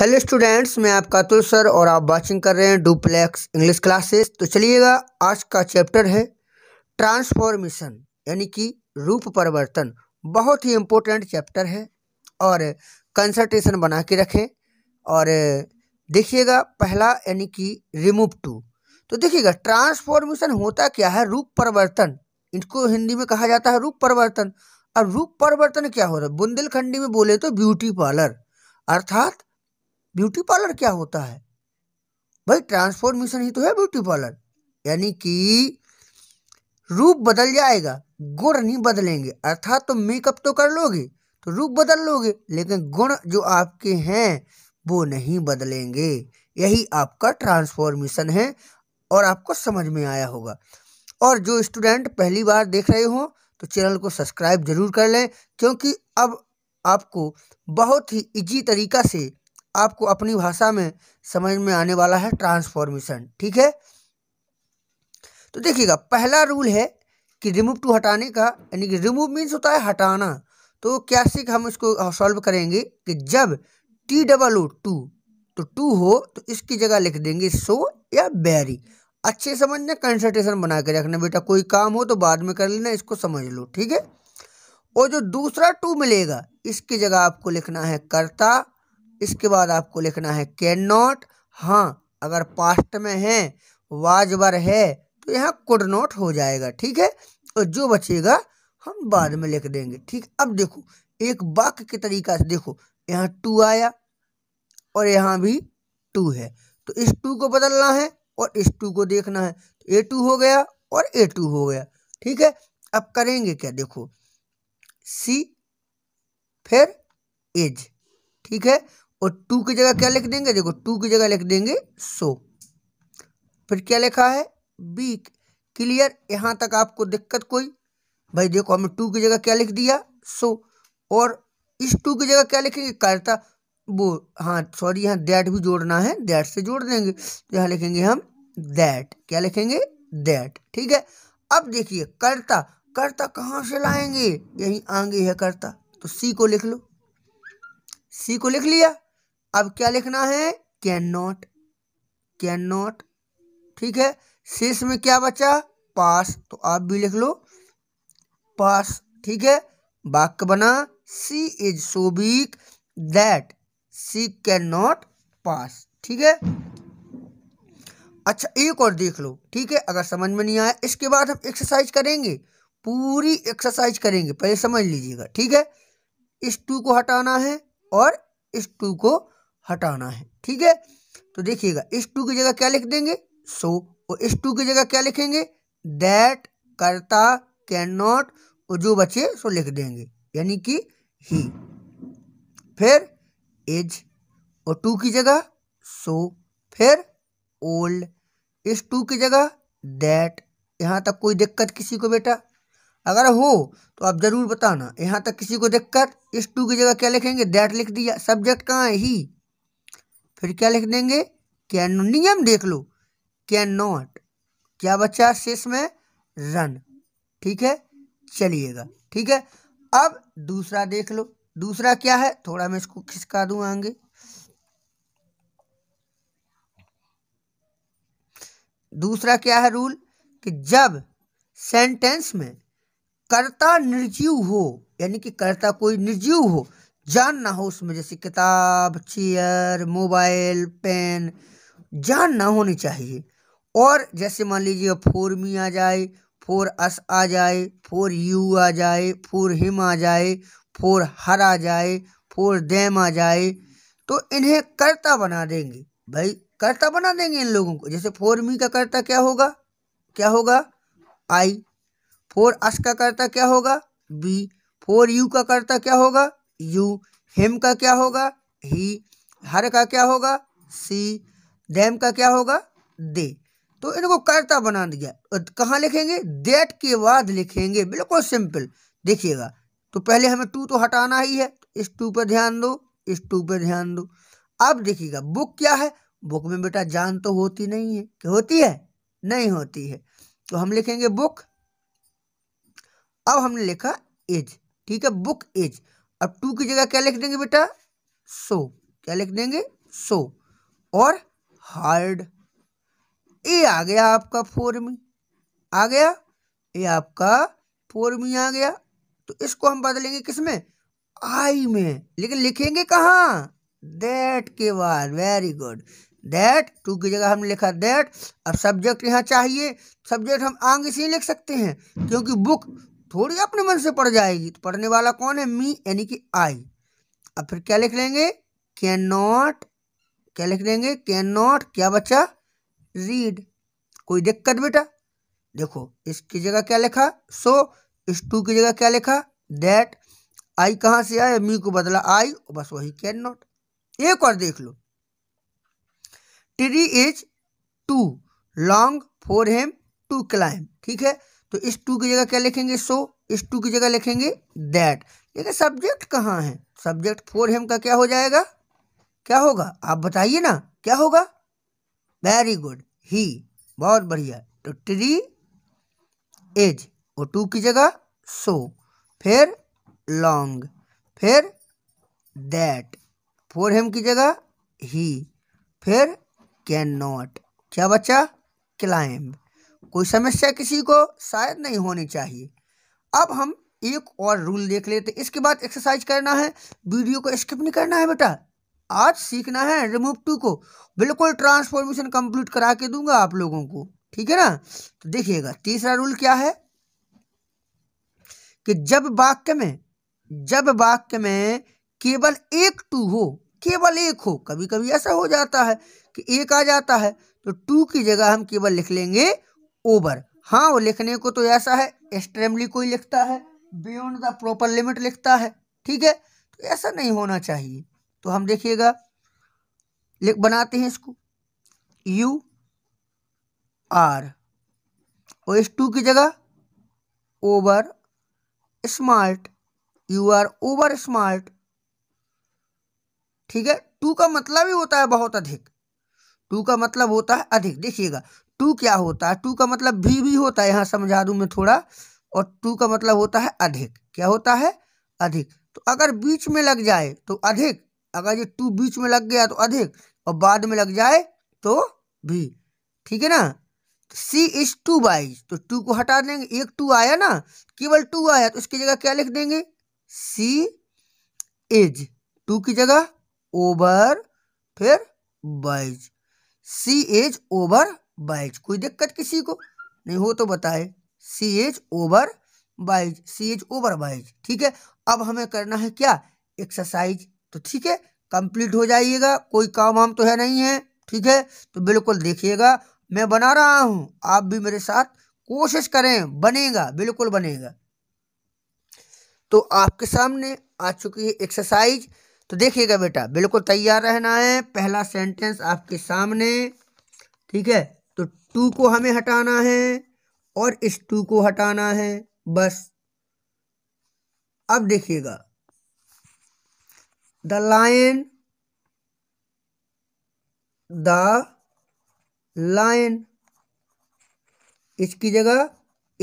hello students मैं आपका Atul sir और आप वाचिंग कर रहे हैं डुप्लेक्स इंग्लिश क्लासेस तो चलिएगा आज का चैप्टर है ट्रांसफॉर्मेशन यानी कि रूप परिवर्तन बहुत ही इम्पोर्टेंट चैप्टर है और कंसल्टेशन बना के रखें और देखिएगा पहला यानी कि रिमूव टू तो देखिएगा ट्रांसफॉर्मेशन होता क्या है रूप परिवर्तन इनको हिंदी में कहा जाता है रूप परिवर्तन अब रूप परिवर्तन क्या हो रहा है बुंदेलखंडी में बोले तो ब्यूटी पार्लर अर्थात ब्यूटी पार्लर क्या होता है भाई ट्रांसफॉर्मेशन ही तो है ब्यूटी पार्लर यानी कि रूप बदल जाएगा गुण नहीं बदलेंगे अर्थात तो मेकअप तो कर लोगे तो रूप बदल लोगे लेकिन गुण जो आपके हैं वो नहीं बदलेंगे यही आपका ट्रांसफॉर्मेशन है और आपको समझ में आया होगा और जो स्टूडेंट पहली बार देख रहे हो तो चैनल को सब्सक्राइब जरूर कर लें क्योंकि अब आपको बहुत ही इजी तरीका से आपको अपनी भाषा में समझ में आने वाला है ट्रांसफॉर्मेशन ठीक है तो देखिएगा पहला रूल है कि रिमूव टू हटाने का यानी कि रिमूव मीन्स होता है हटाना तो क्या सीख हम इसको सॉल्व करेंगे कि जब टी डबल ओ टू तो टू हो तो इसकी जगह लिख देंगे सो या बैरी अच्छे समझना कंसल्टेशन बना के रखना बेटा कोई काम हो तो बाद में कर लेना इसको समझ लो ठीक है और जो दूसरा टू मिलेगा इसकी जगह आपको लिखना है करता इसके बाद आपको लिखना है कैन नॉट हाँ अगर पास्ट में है वाजबर है तो यहाँ कुड नॉट हो जाएगा ठीक है और जो बचेगा हम बाद में लिख देंगे ठीक अब देखो एक वाक्य के तरीका से देखो यहाँ टू आया और यहाँ भी टू है तो इस टू को बदलना है और इस टू को देखना है तो ए टू हो गया और ए टू हो गया ठीक है अब करेंगे क्या देखो सी फिर एज ठीक है और टू की जगह क्या लिख देंगे देखो टू की जगह लिख देंगे सो फिर क्या लिखा है बी क्लियर यहां तक आपको दिक्कत कोई भाई देखो हमने टू की जगह क्या लिख दिया सो और इस टू की जगह क्या लिखेंगे करता वो हाँ सॉरी यहाँ दैट भी जोड़ना है दैट से जोड़ देंगे तो यहाँ लिखेंगे हम दैट क्या लिखेंगे दैट ठीक है अब देखिए करता करता कहाँ से लाएंगे यही आगे है करता तो सी को लिख लो सी को लिख लिया अब क्या लिखना है कैन नॉट कैन नॉट ठीक है शेष में क्या बचा पास तो आप भी लिख लो पास ठीक है वाक्य बना she is so weak that she can not pass ठीक है अच्छा एक और देख लो ठीक है अगर समझ में नहीं आया इसके बाद हम एक्सरसाइज करेंगे पूरी एक्सरसाइज करेंगे पहले समझ लीजिएगा ठीक है इस टू को हटाना है और इस टू को हटाना है ठीक है तो देखिएगा इस टू की जगह क्या लिख देंगे सो और इस टू की जगह क्या लिखेंगे दैट करता कैन नॉट और जो बचे सो लिख देंगे यानी कि ही फिर इज और टू की जगह सो फिर ओल्ड इस टू की जगह दैट यहाँ तक कोई दिक्कत किसी को बेटा अगर हो तो आप ज़रूर बताना यहाँ तक किसी को दिक्कत इस टू की जगह क्या लिखेंगे दैट लिख दिया सब्जेक्ट कहाँ है ही फिर क्या लिख देंगे कैन नियम देख लो कैन नॉट क्या बच्चा शेष में रन ठीक है चलिएगा ठीक है अब दूसरा देख लो दूसरा क्या है थोड़ा मैं इसको खिसका दूं आगे दूसरा क्या है रूल कि जब सेंटेंस में कर्ता निर्जीव हो यानी कि कर्ता कोई निर्जीव हो जान ना हो उसमें जैसे किताब चेयर मोबाइल पेन जान ना होनी चाहिए और जैसे मान लीजिए फोर मी आ जाए फोर अस आ जाए फोर यू आ जाए फोर हिम आ जाए फोर हर आ जाए फोर देम आ जाए तो इन्हें कर्ता बना देंगे भाई कर्ता बना देंगे इन लोगों को जैसे फोर मी का कर्ता क्या होगा क्या होगा आई फोर अस का कर्ता क्या होगा बी फोर यू का कर्ता क्या होगा यू हिम का क्या होगा ही हर का क्या होगा सी देम का क्या होगा दे तो इनको कर्ता बना दिया कहाँ लिखेंगे देट के बाद लिखेंगे बिल्कुल सिंपल देखिएगा तो पहले हमें टू तो हटाना ही है इस टू पर ध्यान दो इस टू पर ध्यान दो अब देखिएगा बुक क्या है बुक में बेटा जान तो होती नहीं है कि होती है नहीं होती है तो हम लिखेंगे बुक अब हमने लिखा एज ठीक है बुक एज अब टू की जगह क्या लिख देंगे बेटा सो क्या लिख देंगे सो और हार्ड ए आ गया आपका फोर में आ गया ए आपका फोर में आ गया तो इसको हम बदलेंगे किस में आई में लेकिन लिखेंगे कहाँ देट के बाद वेरी गुड दैट टू की जगह हमने लिखा दैट अब सब्जेक्ट यहाँ चाहिए सब्जेक्ट हम आगे से ही लिख सकते हैं क्योंकि बुक थोड़ी अपने मन से पढ़ जाएगी तो पढ़ने वाला कौन है मी यानी कि आई अब फिर क्या लिख लेंगे कैन नॉट क्या लिख लेंगे कैन नॉट क्या बच्चा रीड कोई दिक्कत बेटा देखो इसकी जगह क्या लिखा सो so, इस टू की जगह क्या लिखा दैट आई कहाँ से आया मी को बदला आई बस वही कैन नॉट एक और देख लो tree is too long for him to climb ठीक है तो इस टू की जगह क्या लिखेंगे सो इस टू की जगह लिखेंगे दैट लेकिन सब्जेक्ट कहाँ है सब्जेक्ट फोर हेम का क्या हो जाएगा क्या होगा आप बताइए ना क्या होगा वेरी गुड ही बहुत बढ़िया तो ट्री एज और टू की जगह सो फिर लॉन्ग फिर दैट फोर हेम की जगह ही फिर कैन नॉट क्या बचा क्लाइंब कोई समस्या किसी को शायद नहीं होनी चाहिए अब हम एक और रूल देख लेते इसके बाद एक्सरसाइज करना है वीडियो को स्किप नहीं करना है बेटा आज सीखना है रिमूव टू को बिल्कुल ट्रांसफॉर्मेशन कंप्लीट करा के दूंगा आप लोगों को ठीक है ना तो देखिएगा तीसरा रूल क्या है कि जब वाक्य में जब वाक्य में केवल एक टू हो केवल एक हो कभी कभी ऐसा हो जाता है कि एक आ जाता है तो टू की जगह हम केवल लिख लेंगे ओवर हाँ वो लिखने को तो ऐसा है एक्सट्रीमली कोई लिखता है बियॉन्ड द प्रॉपर लिमिट लिखता है ठीक है तो ऐसा नहीं होना चाहिए तो हम देखिएगा लिख बनाते हैं इसको यू आर और इस टू की जगह over smart you are over smart ठीक है टू का मतलब ही होता है बहुत अधिक टू का मतलब होता है अधिक देखिएगा टू क्या होता है टू का मतलब भी भी होता है यहाँ समझा दूँ मैं थोड़ा और टू का मतलब होता है अधिक क्या होता है अधिक तो अगर बीच में लग जाए तो अधिक अगर ये टू बीच में लग गया तो अधिक और बाद में लग जाए तो भी ठीक है ना सी इज टू बाइज तो टू को हटा देंगे एक टू आया ना केवल टू आया तो उसकी जगह क्या लिख देंगे सी इज टू की जगह ओवर फिर wise she is over wise कोई दिक्कत किसी को नहीं हो तो बताए she is over wise she is over wise ठीक है अब हमें करना है क्या एक्सरसाइज तो ठीक है कंप्लीट हो जाइएगा कोई काम वाम तो है नहीं है ठीक है तो बिल्कुल देखिएगा मैं बना रहा हूँ आप भी मेरे साथ कोशिश करें बनेगा बिल्कुल बनेगा तो आपके सामने आ चुकी है एक्सरसाइज तो देखिएगा बेटा बिल्कुल तैयार रहना है पहला सेंटेंस आपके सामने ठीक है तो टू को हमें हटाना है और इस टू को हटाना है बस अब देखिएगा द लाइन द लाइन इसकी जगह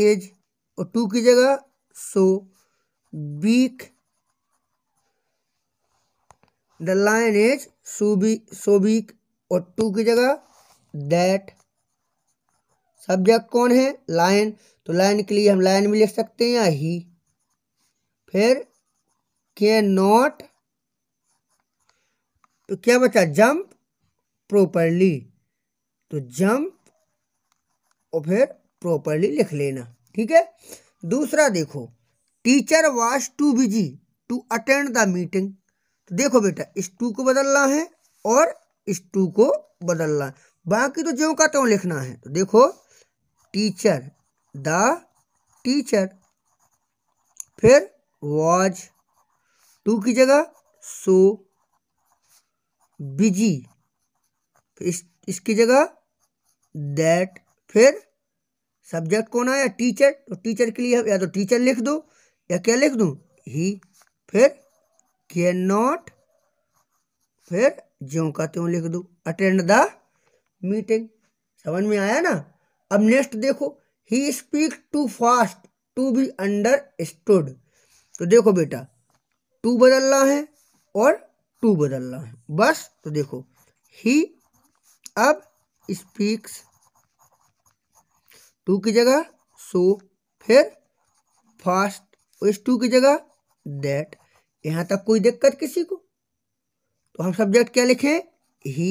एज और टू की जगह so weak the so is सोबी सोबीक और टू की जगह दैट सब्जेक्ट कौन है लाइन तो लाइन के लिए हम लाइन भी लिख सकते हैं या ही फिर के नॉट तो क्या बचा जंप प्रॉपरली तो जंप और फिर प्रॉपरली लिख लेना ठीक है दूसरा देखो teacher was too busy to attend the meeting तो देखो बेटा इस टू को बदलना है और इस टू को बदलना है बाकी तो जो का त्यों लिखना है तो देखो टीचर द टीचर फिर वॉज टू की जगह सो बिजी इस इसकी जगह दैट फिर सब्जेक्ट कौन आया टीचर तो टीचर के लिए या तो टीचर लिख दो या क्या लिख दूँ ही फिर कैन नॉट फिर ज्यों का त्यों लिख दो अटेंड द मीटिंग समझ में आया ना अब नेक्स्ट देखो he speak too fast to be understood तो देखो बेटा टू बदलना है और टू बदलना है बस तो देखो ही अब स्पीक्स टू की जगह सो फिर फास्ट इस टू की जगह दैट यहां तक कोई दिक्कत किसी को तो हम सब्जेक्ट क्या लिखें ही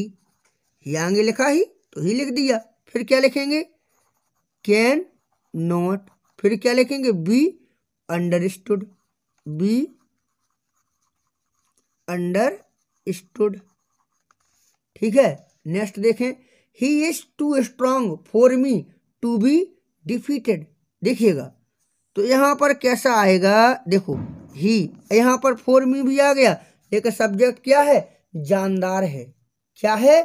ही आगे लिखा ही तो ही लिख दिया फिर क्या लिखेंगे कैन नॉट फिर क्या लिखेंगे be understood be understood ठीक है नेक्स्ट देखें he is too strong for me to be defeated देखिएगा तो यहां पर कैसा आएगा देखो ही यहां पर फॉर मी भी आ गया लेकिन सब्जेक्ट क्या है जानदार है क्या है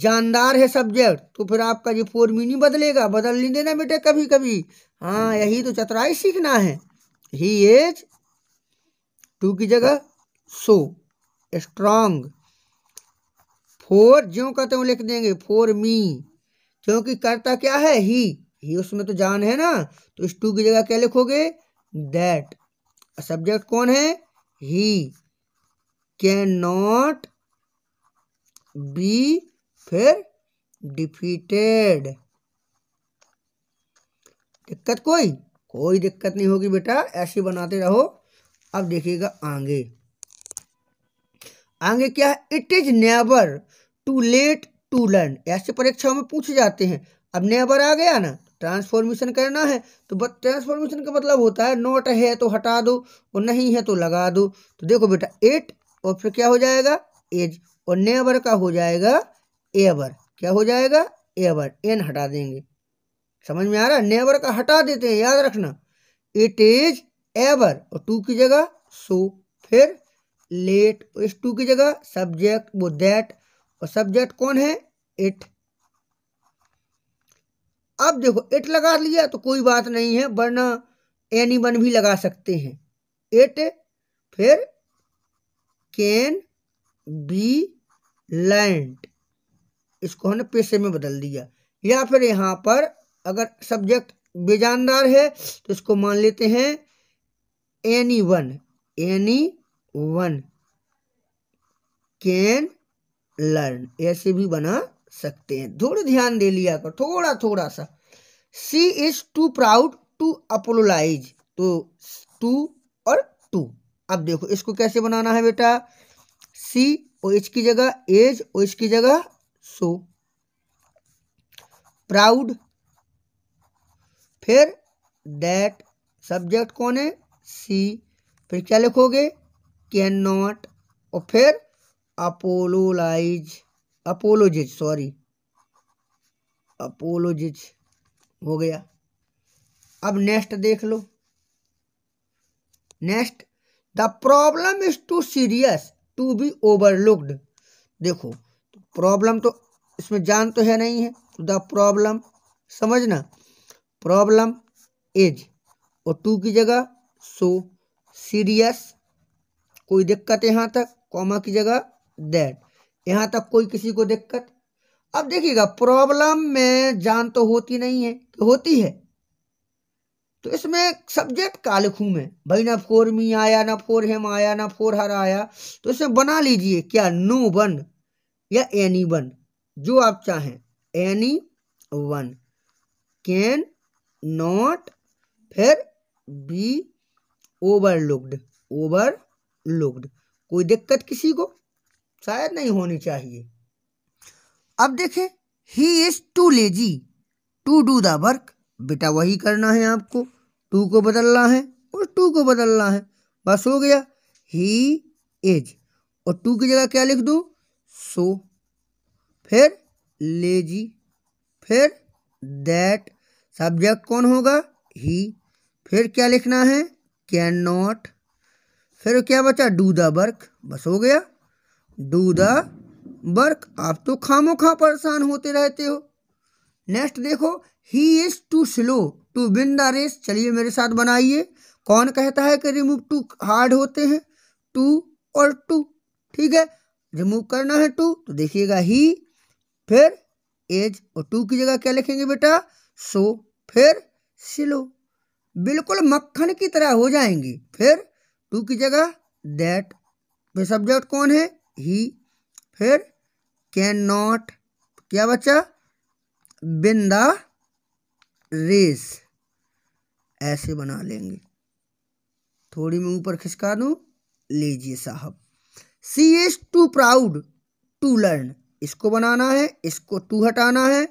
जानदार है सब्जेक्ट तो फिर आपका ये फोर मीनी बदलेगा बदल नहीं देना बेटे कभी कभी हाँ यही तो चतुराई सीखना है ही एज टू की जगह सो स्ट्रांग फोर ज्यो कहते हो लिख देंगे फोर मी क्योंकि करता क्या है ही ही उसमें तो जान है ना तो इस टू की जगह क्या लिखोगे दैट सब्जेक्ट कौन है ही कैन नॉट बी फिर डिफीटेड दिक्कत कोई कोई दिक्कत नहीं होगी बेटा ऐसे बनाते रहो अब देखिएगा आगे आगे क्या है it is never too late to learn ऐसे परीक्षाओं में पूछे जाते हैं अब नेवर आ गया ना ट्रांसफॉर्मेशन करना है तो ट्रांसफॉर्मेशन का मतलब होता है नोट है तो हटा दो और नहीं है तो लगा दो तो देखो बेटा एट और फिर क्या हो जाएगा एज और नेवर का हो जाएगा एवर क्या हो जाएगा एवर एन हटा देंगे समझ में आ रहा है नेवर का हटा देते हैं याद रखना इट इज एवर और टू की जगह सो फिर लेट इस टू की जगह सब्जेक्ट वो दैट और सब्जेक्ट कौन है इट अब देखो इट लगा लिया तो कोई बात नहीं है वरना एनी वन भी लगा सकते हैं इट फिर कैन बी लैंड इसको हमने पेशे में बदल दिया या फिर यहाँ पर अगर सब्जेक्ट बेजानदार है तो इसको मान लेते हैं anyone anyone can learn ऐसे भी बना सकते हैं थोड़ा ध्यान दे लिया कर थोड़ा थोड़ा सा she is too proud to apologise तो टू और टू अब देखो इसको कैसे बनाना है बेटा सी ओ एच की जगह एज ओ एच की जगह सो प्राउड फिर दैट सब्जेक्ट कौन है सी फिर क्या लिखोगे कैन नॉट और फिर अपोलोलाइज अपोलोजिज सॉरी अपोलोजिज हो गया अब नेक्स्ट देख लो next the problem is too serious to be overlooked देखो प्रॉब्लम तो इसमें जान तो है नहीं है तो द प्रॉब्लम समझना प्रॉब्लम इज और टू की जगह सो सीरियस कोई दिक्कत यहाँ तक कॉमा की जगह दैट यहाँ तक कोई किसी को दिक्कत अब देखिएगा प्रॉब्लम में जान तो होती नहीं है कि तो होती है तो इसमें सब्जेक्ट का लिखू मैं भाई ना फोर मी आया ना फोर हेम आया ना फोर हर आया तो इसमें बना लीजिए क्या no one anyone जो आप चाहें एनी वन कैन नॉट फिर बी ओवर ओवरलुकड कोई दिक्कत किसी को शायद नहीं होनी चाहिए अब देखें he is too lazy to do the work बेटा वही करना है आपको टू को बदलना है और टू को बदलना है बस हो गया ही इज और टू की जगह क्या लिख दूँ सो फिर लेजी फिर दैट सब्जेक्ट कौन होगा ही फिर क्या लिखना है कैन नॉट फिर क्या बचा डू द वर्क बस हो गया डू द वर्क आप तो खामो खा परेशान होते रहते हो नेक्स्ट देखो he is too slow to win the race चलिए मेरे साथ बनाइए कौन कहता है कि रिमूव टू हार्ड होते हैं टू और टू ठीक है रिमूव करना है टू तो देखिएगा ही फिर एज और टू की जगह क्या लिखेंगे बेटा सो फिर सिलो बिल्कुल मक्खन की तरह हो जाएंगे फिर टू की जगह दैट फिर सब्जेक्ट कौन है ही फिर कैन नॉट क्या बच्चा बिंदा रेस ऐसे बना लेंगे थोड़ी मैं ऊपर खिसका दूँ लीजिए साहब she is too proud to learn इसको बनाना है इसको टू हटाना है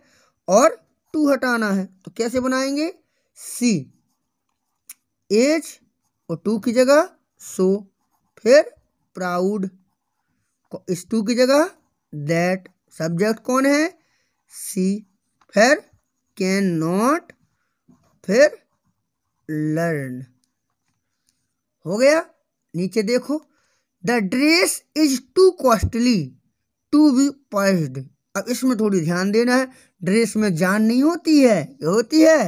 और टू हटाना है तो कैसे बनाएंगे सी एज और टू की जगह सो फिर प्राउड इस टू की जगह दैट सब्जेक्ट कौन है सी फिर कैन नॉट फिर लर्न हो गया नीचे देखो the dress is too costly to be poised अब इसमें थोड़ी ध्यान देना है ड्रेस में जान नहीं होती है होती है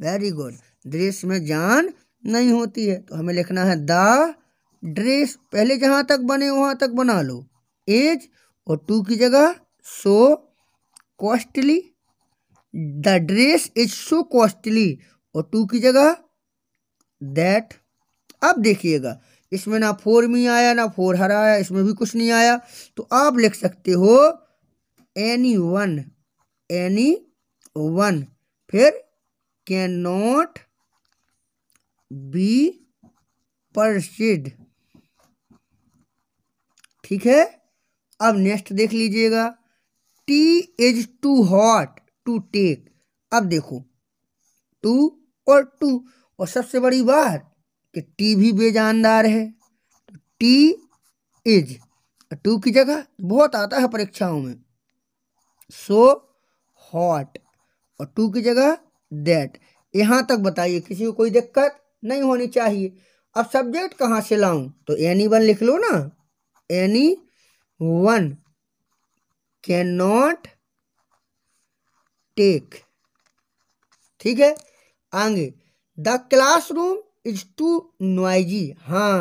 वेरी गुड ड्रेस में जान नहीं होती है तो हमें लिखना है द ड्रेस पहले जहाँ तक बने वहाँ तक बना लो एज और टू की जगह so costly the dress is so costly और टू की जगह दैट अब देखिएगा इसमें ना फोर मी आया ना फोर हर आया इसमें भी कुछ नहीं आया तो आप लिख सकते हो एनी वन एनी वन फिर कैन नॉट बी परसिड ठीक है अब नेक्स्ट देख लीजिएगा tea is too hot to take अब देखो टू और टू और सबसे बड़ी बात कि टी भी बेजानदार है तो टी इज टू की जगह तो बहुत आता है परीक्षाओं में सो हॉट और टू की जगह दैट यहाँ तक बताइए किसी को कोई दिक्कत नहीं होनी चाहिए अब सब्जेक्ट कहाँ से लाऊं तो एनी वन लिख लो ना anyone can not take ठीक है आगे the classroom is too noisy हाँ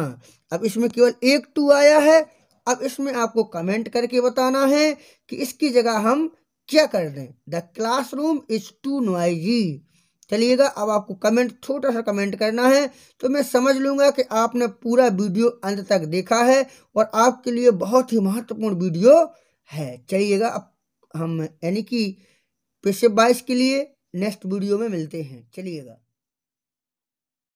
अब इसमें केवल एक टू आया है अब इसमें आपको कमेंट करके बताना है कि इसकी जगह हम क्या कर दें the class room is too noisy चलिएगा अब आपको कमेंट छोटा सा कमेंट करना है तो मैं समझ लूँगा कि आपने पूरा वीडियो अंत तक देखा है और आपके लिए बहुत ही महत्वपूर्ण वीडियो है चलिएगा अब हम यानी कि पेशे बाइस के लिए नेक्स्ट वीडियो में मिलते हैं चलिएगा